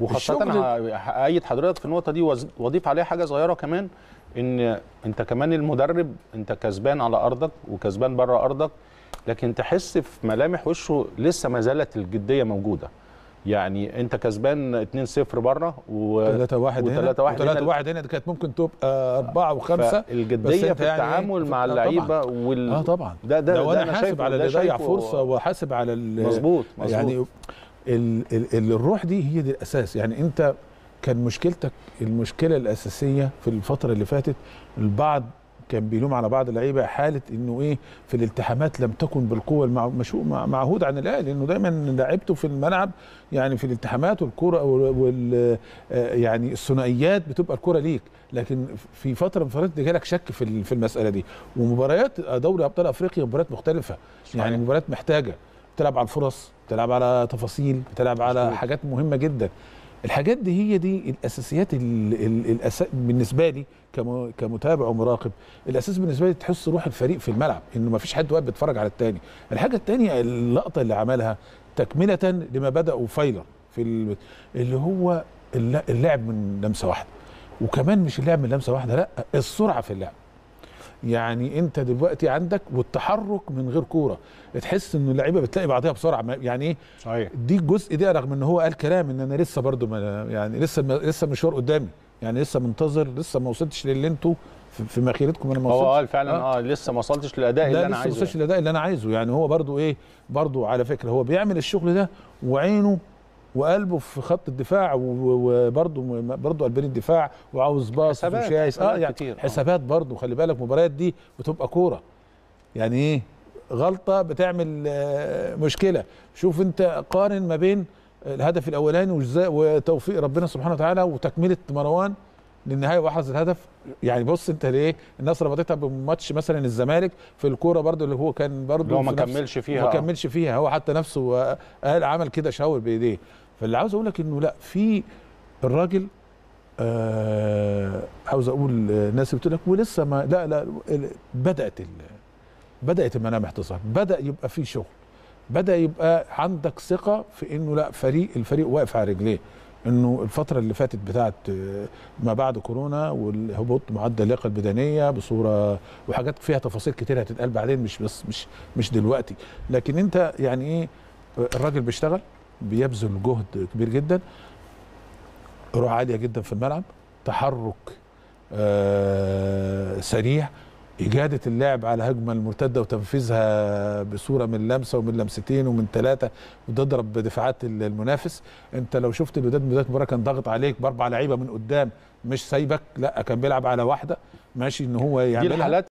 وخاصه انا هايد حضرتك في النقطه دي واضيف عليها حاجه صغيره كمان ان انت كمان المدرب انت كسبان على ارضك وكسبان بره ارضك لكن تحس في ملامح وشه لسه ما زالت الجديه موجوده يعني انت كسبان 2-0 بره و 3-1 هنا و 3-1 هنا كانت ممكن تبقى 4 و5 الجديه في يعني التعامل يعني مع اللعيبه وال اه طبعا ده ده, ده, ده انا حاسب على اللي ضيع فرصه وحاسب على مظبوط مظبوط يعني ال ال الروح دي هي دي الاساس يعني انت كان مشكلتك المشكله الاساسيه في الفتره اللي فاتت البعض كان بيلوم على بعض اللعيبه حاله انه ايه في الالتحامات لم تكن بالقوه المعهود عن الاهلي لانه دايما لعبته في الملعب يعني في الالتحامات والكره وال آه، يعني الثنائيات بتبقى الكره ليك لكن في فتره من فترات جالك شك في في المساله دي ومباريات دوري ابطال افريقيا مباريات مختلفه يعني صحيح. يعني مباريات محتاجه بتلعب على الفرص بتلعب على تفاصيل بتلعب على حاجات مهمه جدا الحاجات دي هي دي الاساسيات ال الأس... بالنسبه لي كمتابع ومراقب الاساس بالنسبه لي تحس روح الفريق في الملعب انه ما فيش حد واقف بيتفرج على التاني الحاجه الثانيه اللقطه اللي عملها تكمله لما بداوا فايلر في ال... اللي هو اللعب من لمسه واحده وكمان مش اللعب من لمسه واحده لا السرعه في اللعب يعني انت دلوقتي عندك والتحرك من غير كوره تحس ان اللعيبه بتلاقي بعضها بسرعه يعني ايه صحيح دي الجزء ده رغم ان هو قال كلام ان انا لسه برضو ما يعني لسه لسه المشوار قدامي يعني لسه منتظر لسه ما وصلتش للي انتوا في مخيلتكم انا ما وصلتش هو قال فعلا اه, آه لسه ما وصلتش للاداء اللي انا عايزه لسه ما وصلتش للاداء اللي انا عايزه يعني هو برضو ايه برضو على فكره هو بيعمل الشغل ده وعينه وقلبه في خط الدفاع وبرضه برضه قلبين الدفاع وعاوز باص وشايس اه يعني كتير. آه. حسابات برضه خلي بالك المباريات دي بتبقى كوره يعني ايه غلطه بتعمل آه، مشكله شوف انت قارن ما بين آه، الهدف الاولاني وتوفيق ربنا سبحانه وتعالى وتكمله مروان للنهايه وحظ الهدف يعني بص انت ليه الناس ربطتها بماتش مثلا الزمالك في الكوره برده اللي هو كان برده هو ما كملش فيها ما كملش فيها هو حتى نفسه قال عمل كده شاور بايديه فاللي عاوز اقول لك انه لا في الراجل آه عاوز اقول آه، الناس بتقول لك ولسه ما لا لا بدات بدات الملامح تظهر بدا يبقى في شغل بدا يبقى عندك ثقه في انه لا فريق الفريق واقف على رجليه انه الفتره اللي فاتت بتاعت آه، ما بعد كورونا والهبوط معدل اللياقه البدنيه بصوره وحاجات فيها تفاصيل كتير هتتقال بعدين مش بس مش مش دلوقتي لكن انت يعني ايه آه، الراجل بيشتغل بيبذل جهد كبير جدا روح عاليه جدا في الملعب تحرك آه سريع إجادة اللعب على هجمة المرتدة وتنفيذها بصورة من لمسة ومن لمستين ومن ثلاثة وتضرب دفاعات المنافس أنت لو شفت الوداد بداية المباراة كان ضاغط عليك بأربع لعيبة من قدام مش سايبك لا كان بيلعب على واحدة ماشي ان هو يعملها